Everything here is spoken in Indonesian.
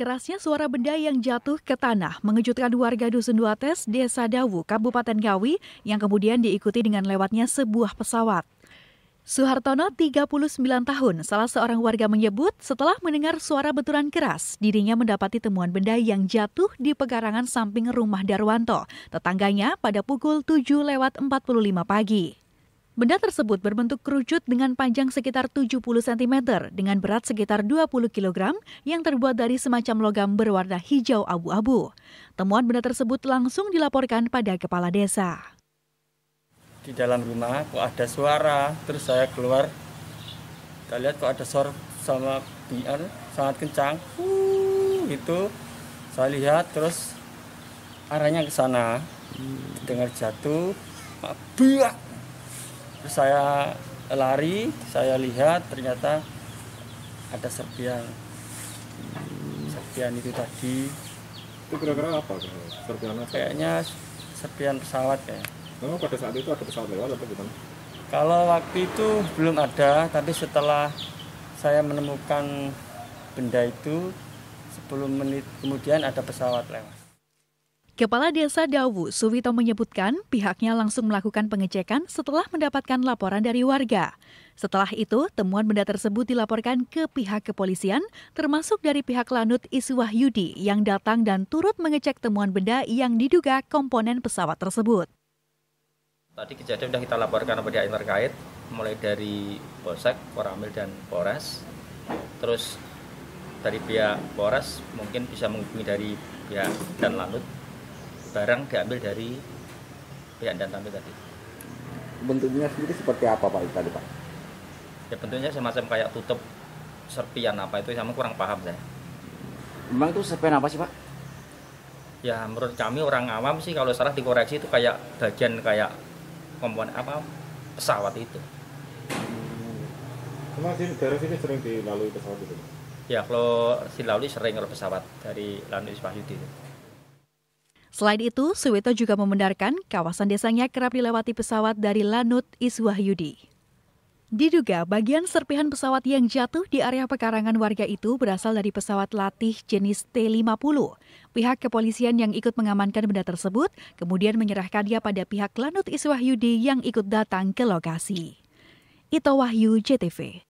Kerasnya suara benda yang jatuh ke tanah mengejutkan warga Dusun Duates, Desa Dawu, Kabupaten Gawi, yang kemudian diikuti dengan lewatnya sebuah pesawat. Suhartono, 39 tahun, salah seorang warga menyebut setelah mendengar suara benturan keras, dirinya mendapati temuan benda yang jatuh di pekarangan samping rumah Darwanto, tetangganya pada pukul 7 lewat 45 pagi. Benda tersebut berbentuk kerucut dengan panjang sekitar 70 cm dengan berat sekitar 20 kg yang terbuat dari semacam logam berwarna hijau abu-abu. Temuan benda tersebut langsung dilaporkan pada kepala desa. Di dalam rumah kok ada suara, terus saya keluar. Kita lihat kok ada suara sama biar sangat kencang. Uh, itu saya lihat terus arahnya ke sana. Dengar jatuh, buah terus saya lari saya lihat ternyata ada serpian serpian itu tadi itu kira-kira apa serpian apa? kayaknya serpian pesawat ya memang pada saat itu ada pesawat lewat atau gimana kalau waktu itu belum ada tapi setelah saya menemukan benda itu 10 menit kemudian ada pesawat lewat Kepala Desa Dawu, Suwito menyebutkan pihaknya langsung melakukan pengecekan setelah mendapatkan laporan dari warga. Setelah itu, temuan benda tersebut dilaporkan ke pihak kepolisian, termasuk dari pihak Lanut Iswah Yudi yang datang dan turut mengecek temuan benda yang diduga komponen pesawat tersebut. Tadi kejadian sudah kita laporkan kepada yang terkait, mulai dari Polsek, Koramil, dan Polres. Terus dari pihak Polres mungkin bisa menghubungi dari pihak dan Lanut barang diambil dari pihak dan tampil tadi. Bentuknya sendiri seperti apa Pak tadi Pak? Ya bentuknya semacam kayak tutup serpian apa itu sama kurang paham saya. Memang itu serpian apa sih Pak? Ya menurut kami orang awam sih kalau salah dikoreksi itu kayak bagian kayak komponen apa pesawat itu. Kenapa sih daerah sini sering dilalui pesawat itu? Ya kalau dilalui sering kalau pesawat dari Lanut Ismail itu. Selain itu, Suwito juga membenarkan kawasan desanya kerap dilewati pesawat dari Lanut Iswahyudi. Diduga bagian serpihan pesawat yang jatuh di area pekarangan warga itu berasal dari pesawat latih jenis T-50. Pihak kepolisian yang ikut mengamankan benda tersebut kemudian menyerahkan dia pada pihak Lanut Iswahyudi yang ikut datang ke lokasi. Ito Wahyu, JTV.